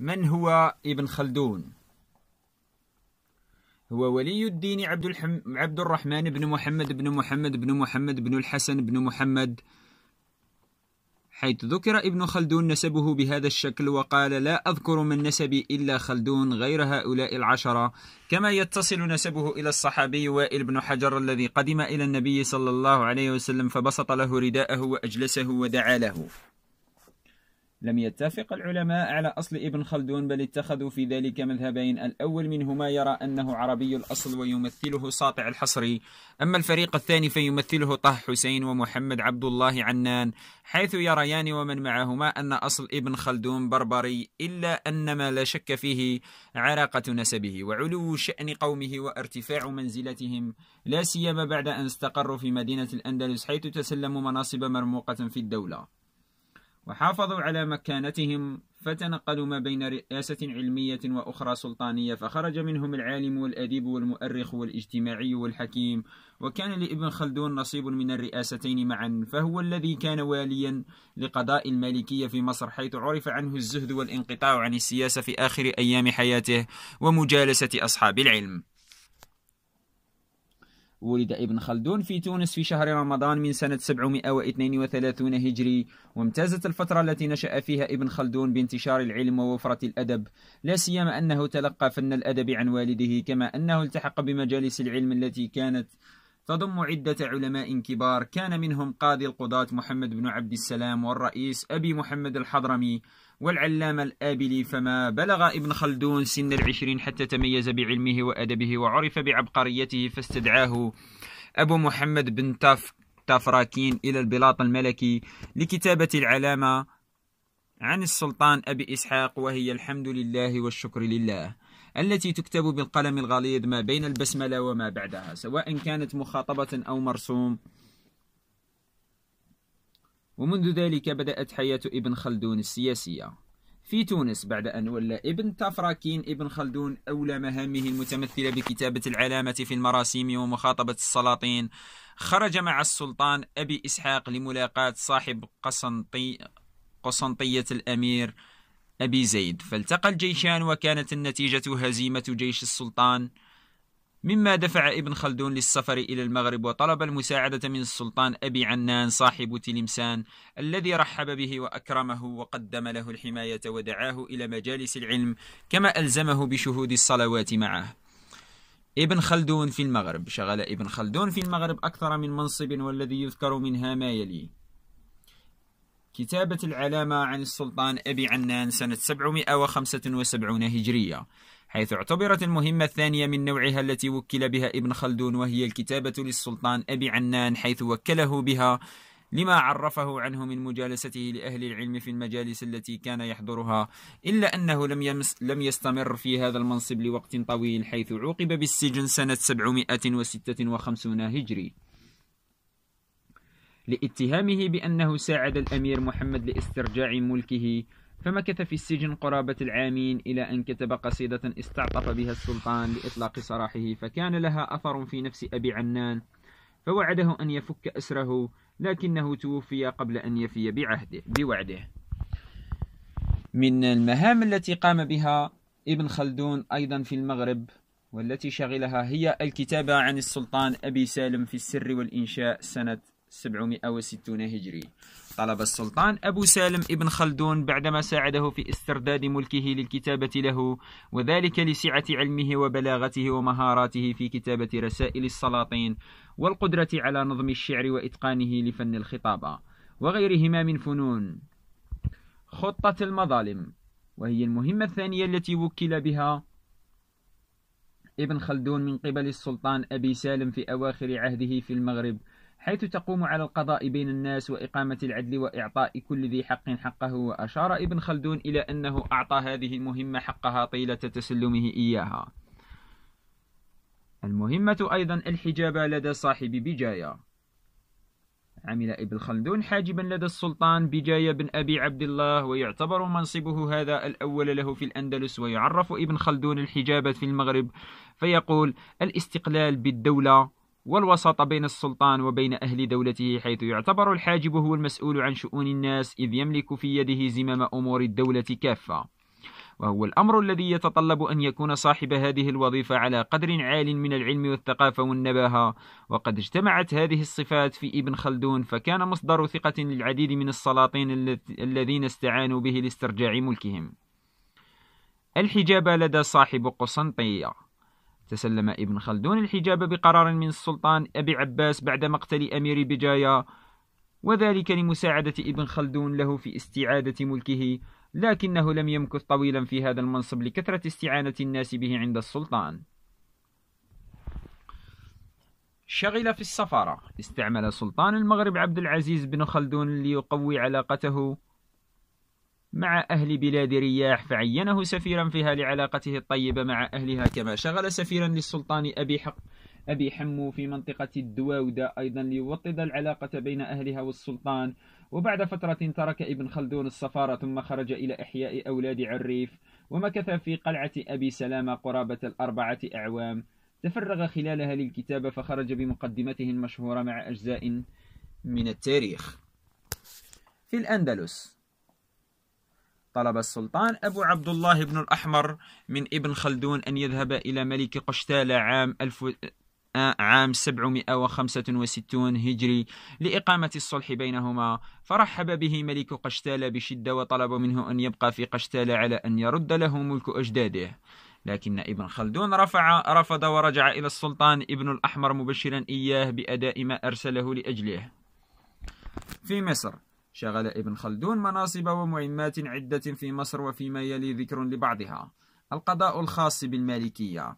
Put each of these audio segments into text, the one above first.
من هو ابن خلدون؟ هو ولي الدين عبد, الحم... عبد الرحمن بن محمد بن محمد بن محمد بن الحسن بن محمد حيث ذكر ابن خلدون نسبه بهذا الشكل وقال لا أذكر من نسبي إلا خلدون غير هؤلاء العشرة كما يتصل نسبه إلى الصحابي وائل بن حجر الذي قدم إلى النبي صلى الله عليه وسلم فبسط له رداءه وأجلسه ودعا له لم يتفق العلماء على أصل ابن خلدون بل اتخذوا في ذلك مذهبين الأول منهما يرى أنه عربي الأصل ويمثله ساطع الحصري أما الفريق الثاني فيمثله طه حسين ومحمد عبد الله عنان حيث يريان ومن معهما أن أصل ابن خلدون بربري إلا أن ما لا شك فيه عراقة نسبه وعلو شأن قومه وارتفاع منزلتهم لا سيما بعد أن استقروا في مدينة الأندلس حيث تسلموا مناصب مرموقة في الدولة وحافظوا على مكانتهم فتنقلوا ما بين رئاسة علمية وأخرى سلطانية فخرج منهم العالم والأديب والمؤرخ والاجتماعي والحكيم وكان لابن خلدون نصيب من الرئاستين معا فهو الذي كان واليا لقضاء المالكية في مصر حيث عرف عنه الزهد والانقطاع عن السياسة في آخر أيام حياته ومجالسة أصحاب العلم ولد ابن خلدون في تونس في شهر رمضان من سنة 732 هجري وامتازت الفترة التي نشأ فيها ابن خلدون بانتشار العلم ووفرة الأدب لا سيما أنه تلقى فن الأدب عن والده كما أنه التحق بمجالس العلم التي كانت تضم عدة علماء كبار كان منهم قاضي القضاة محمد بن عبد السلام والرئيس أبي محمد الحضرمي والعلامة الآبلي فما بلغ ابن خلدون سن العشرين حتى تميز بعلمه وأدبه وعرف بعبقريته فاستدعاه أبو محمد بن تاف تافراكين إلى البلاط الملكي لكتابة العلامة عن السلطان أبي إسحاق وهي الحمد لله والشكر لله التي تكتب بالقلم الغليظ ما بين البسملة وما بعدها سواء كانت مخاطبة أو مرسوم ومنذ ذلك بدأت حياة ابن خلدون السياسية في تونس بعد أن ولى ابن تافراكين ابن خلدون أولى مهامه المتمثلة بكتابة العلامة في المراسيم ومخاطبة السلاطين خرج مع السلطان أبي إسحاق لملاقاة صاحب قسنطي قسنطية الأمير أبي زيد فالتقى الجيشان وكانت النتيجة هزيمة جيش السلطان مما دفع ابن خلدون للسفر إلى المغرب وطلب المساعدة من السلطان أبي عنان صاحب تلمسان الذي رحب به وأكرمه وقدم له الحماية ودعاه إلى مجالس العلم كما ألزمه بشهود الصلوات معه ابن خلدون في المغرب شغل ابن خلدون في المغرب أكثر من منصب والذي يذكر منها ما يلي كتابة العلامة عن السلطان أبي عنان سنة 775 هجرية حيث اعتبرت المهمة الثانية من نوعها التي وكل بها ابن خلدون وهي الكتابة للسلطان أبي عنان حيث وكله بها لما عرفه عنه من مجالسته لأهل العلم في المجالس التي كان يحضرها إلا أنه لم, يمس لم يستمر في هذا المنصب لوقت طويل حيث عوقب بالسجن سنة 756 هجري لاتهامه بأنه ساعد الأمير محمد لاسترجاع ملكه فمكث في السجن قرابة العامين إلى أن كتب قصيدة استعطف بها السلطان لإطلاق سراحه فكان لها أثر في نفس أبي عنان فوعده أن يفك أسره لكنه توفي قبل أن يفي بعهده بوعده من المهام التي قام بها ابن خلدون أيضا في المغرب والتي شغلها هي الكتابة عن السلطان أبي سالم في السر والإنشاء سنة 760 هجري طلب السلطان أبو سالم ابن خلدون بعدما ساعده في استرداد ملكه للكتابة له وذلك لسعة علمه وبلاغته ومهاراته في كتابة رسائل السلاطين والقدرة على نظم الشعر وإتقانه لفن الخطابة وغيرهما من فنون خطة المظالم وهي المهمة الثانية التي وكل بها ابن خلدون من قبل السلطان أبي سالم في أواخر عهده في المغرب حيث تقوم على القضاء بين الناس وإقامة العدل وإعطاء كل ذي حق حقه وأشار ابن خلدون إلى أنه أعطى هذه المهمة حقها طيلة تسلمه إياها المهمة أيضا الحجاب لدى صاحب بجاية عمل ابن خلدون حاجبا لدى السلطان بجاية بن أبي عبد الله ويعتبر منصبه هذا الأول له في الأندلس ويعرف ابن خلدون الحجابة في المغرب فيقول الاستقلال بالدولة والوسط بين السلطان وبين أهل دولته حيث يعتبر الحاجب هو المسؤول عن شؤون الناس إذ يملك في يده زمام أمور الدولة كافة وهو الأمر الذي يتطلب أن يكون صاحب هذه الوظيفة على قدر عال من العلم والثقافة والنباهة وقد اجتمعت هذه الصفات في ابن خلدون فكان مصدر ثقة للعديد من السلاطين الذين استعانوا به لاسترجاع ملكهم الحجاب لدى صاحب قسنطينة تسلم ابن خلدون الحجاب بقرار من السلطان أبي عباس بعد مقتل أمير بجايا وذلك لمساعدة ابن خلدون له في استعادة ملكه لكنه لم يمكث طويلا في هذا المنصب لكثرة استعانة الناس به عند السلطان شغل في السفارة استعمل سلطان المغرب عبد العزيز بن خلدون ليقوي علاقته مع أهل بلاد رياح فعينه سفيرا فيها لعلاقته الطيبة مع أهلها كما شغل سفيرا للسلطان أبي حق أبي حمو في منطقة الدواودة أيضا ليوطد العلاقة بين أهلها والسلطان وبعد فترة ترك ابن خلدون السفارة ثم خرج إلى إحياء أولاد عريف ومكث في قلعة أبي سلامة قرابة الأربعة أعوام تفرغ خلالها للكتابة فخرج بمقدمته المشهورة مع أجزاء من التاريخ في الأندلس طلب السلطان أبو عبد الله بن الأحمر من ابن خلدون أن يذهب إلى ملك قشتالة عام الف... آه، عام 765 هجري لإقامة الصلح بينهما فرحب به ملك قشتالة بشدة وطلب منه أن يبقى في قشتالة على أن يرد له ملك أجداده لكن ابن خلدون رفع رفض ورجع إلى السلطان ابن الأحمر مبشرا إياه بأداء ما أرسله لأجله في مصر شغل ابن خلدون مناصب ومهمات عدة في مصر وفيما يلي ذكر لبعضها القضاء الخاص بالمالكية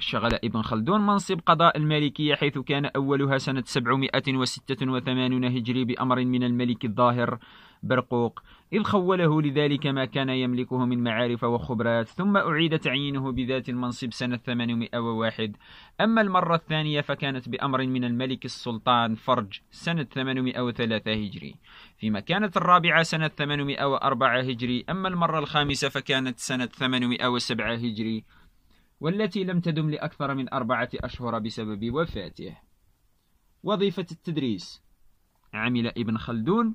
شغل ابن خلدون منصب قضاء المالكية حيث كان أولها سنة 786 هجري بأمر من الملك الظاهر برقوق إذ خوله لذلك ما كان يملكه من معارف وخبرات ثم أعيد تعيينه بذات المنصب سنة 801 أما المرة الثانية فكانت بأمر من الملك السلطان فرج سنة 803 هجري فيما كانت الرابعة سنة 804 هجري أما المرة الخامسة فكانت سنة 807 هجري والتي لم تدم لأكثر من أربعة أشهر بسبب وفاته وظيفة التدريس عمل ابن خلدون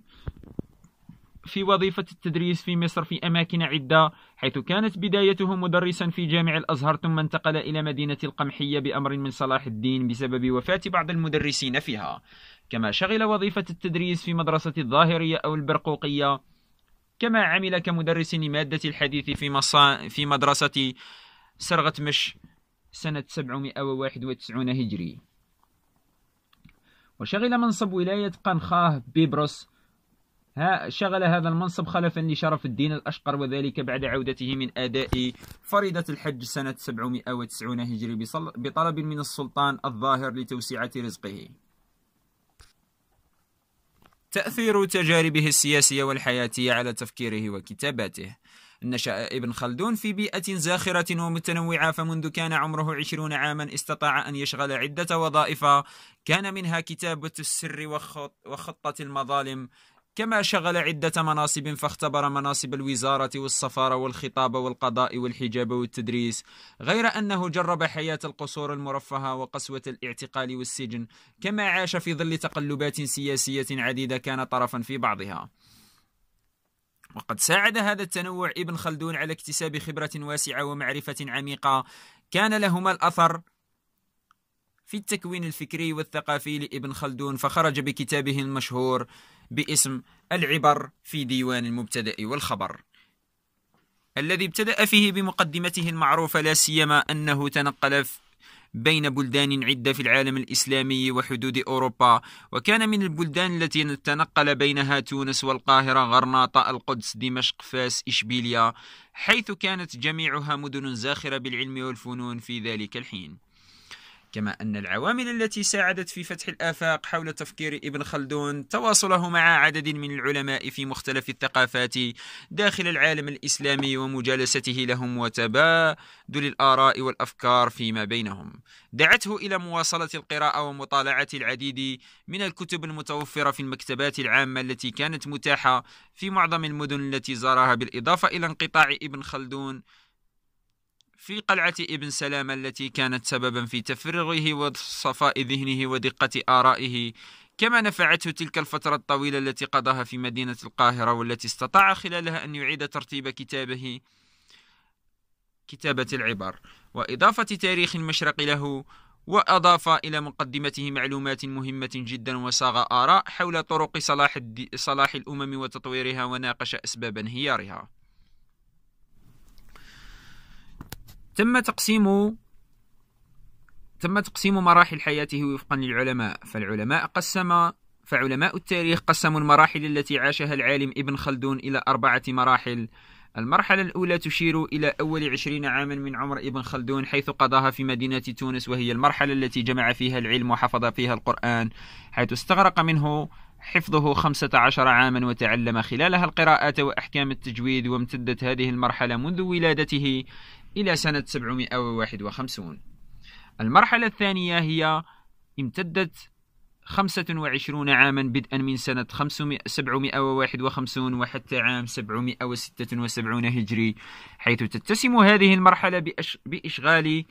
في وظيفة التدريس في مصر في أماكن عدة حيث كانت بدايته مدرسا في جامع الأزهر ثم انتقل إلى مدينة القمحية بأمر من صلاح الدين بسبب وفاة بعض المدرسين فيها كما شغل وظيفة التدريس في مدرسة الظاهرية أو البرقوقية كما عمل كمدرس لمادة الحديث في, مصا... في مدرسة سرغت مش سنة 791 هجري وشغل منصب ولاية قنخاه بيبرس ها شغل هذا المنصب خلفا لشرف الدين الأشقر وذلك بعد عودته من أداء فريضة الحج سنة 790 هجري بطلب من السلطان الظاهر لتوسعة رزقه تأثير تجاربه السياسية والحياتية على تفكيره وكتاباته نشأ ابن خلدون في بيئة زاخرة ومتنوعة فمنذ كان عمره عشرون عاما استطاع أن يشغل عدة وظائف كان منها كتابة السر وخط وخطة المظالم كما شغل عدة مناصب فاختبر مناصب الوزارة والسفارة والخطابة والقضاء والحجاب والتدريس غير أنه جرب حياة القصور المرفهة وقسوة الاعتقال والسجن كما عاش في ظل تقلبات سياسية عديدة كان طرفا في بعضها وقد ساعد هذا التنوع ابن خلدون على اكتساب خبرة واسعة ومعرفة عميقة كان لهما الأثر في التكوين الفكري والثقافي لابن خلدون فخرج بكتابه المشهور باسم العبر في ديوان المبتدأ والخبر الذي ابتدأ فيه بمقدمته المعروفة لا سيما أنه تنقل بين بلدان عدة في العالم الإسلامي وحدود أوروبا وكان من البلدان التي تنقل بينها تونس والقاهرة غرناطة القدس دمشق فاس إشبيلية حيث كانت جميعها مدن زاخرة بالعلم والفنون في ذلك الحين كما أن العوامل التي ساعدت في فتح الآفاق حول تفكير ابن خلدون تواصله مع عدد من العلماء في مختلف الثقافات داخل العالم الإسلامي ومجالسته لهم وتبادل الآراء والأفكار فيما بينهم دعته إلى مواصلة القراءة ومطالعة العديد من الكتب المتوفرة في المكتبات العامة التي كانت متاحة في معظم المدن التي زارها بالإضافة إلى انقطاع ابن خلدون في قلعة ابن سلامة التي كانت سببا في تفرغه وصفاء ذهنه ودقة آرائه كما نفعته تلك الفترة الطويلة التي قضاها في مدينة القاهرة والتي استطاع خلالها أن يعيد ترتيب كتابه كتابة العبر وإضافة تاريخ المشرق له وأضاف إلى مقدمته معلومات مهمة جدا وصاغ آراء حول طرق صلاح, صلاح الأمم وتطويرها وناقش أسباب انهيارها تم تقسيم تم تقسيم مراحل حياته وفقا للعلماء فالعلماء قسم فعلماء التاريخ قسموا المراحل التي عاشها العالم ابن خلدون إلى أربعة مراحل المرحلة الأولى تشير إلى أول عشرين عاما من عمر ابن خلدون حيث قضاها في مدينة تونس وهي المرحلة التي جمع فيها العلم وحفظ فيها القرآن حيث استغرق منه حفظه خمسة عشر عاما وتعلم خلالها القراءات وأحكام التجويد وامتدت هذه المرحلة منذ ولادته إلى سنة 751 المرحلة الثانية هي امتدت 25 عاما بدءا من سنة 751 وحتى عام 776 هجري حيث تتسم هذه المرحلة بإشغال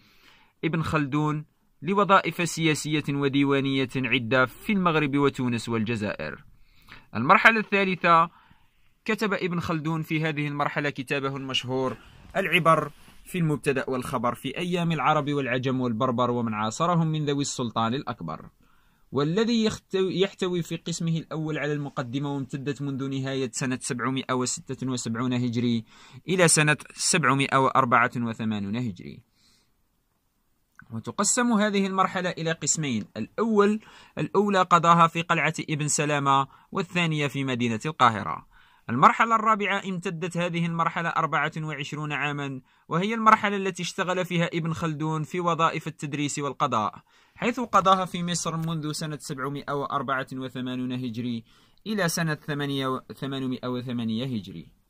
ابن خلدون لوظائف سياسية وديوانية عدة في المغرب وتونس والجزائر المرحلة الثالثة كتب ابن خلدون في هذه المرحلة كتابه المشهور العبر في المبتدأ والخبر في أيام العرب والعجم والبربر ومن عاصرهم من ذوي السلطان الأكبر والذي يحتوي في قسمه الأول على المقدمة وامتدت منذ نهاية سنة 776 هجري إلى سنة 784 هجري وتقسم هذه المرحلة إلى قسمين الأول الأولى قضاها في قلعة ابن سلامة والثانية في مدينة القاهرة المرحلة الرابعة امتدت هذه المرحلة 24 عاما وهي المرحلة التي اشتغل فيها ابن خلدون في وظائف التدريس والقضاء حيث قضاها في مصر منذ سنة 784 هجري إلى سنة 808 هجري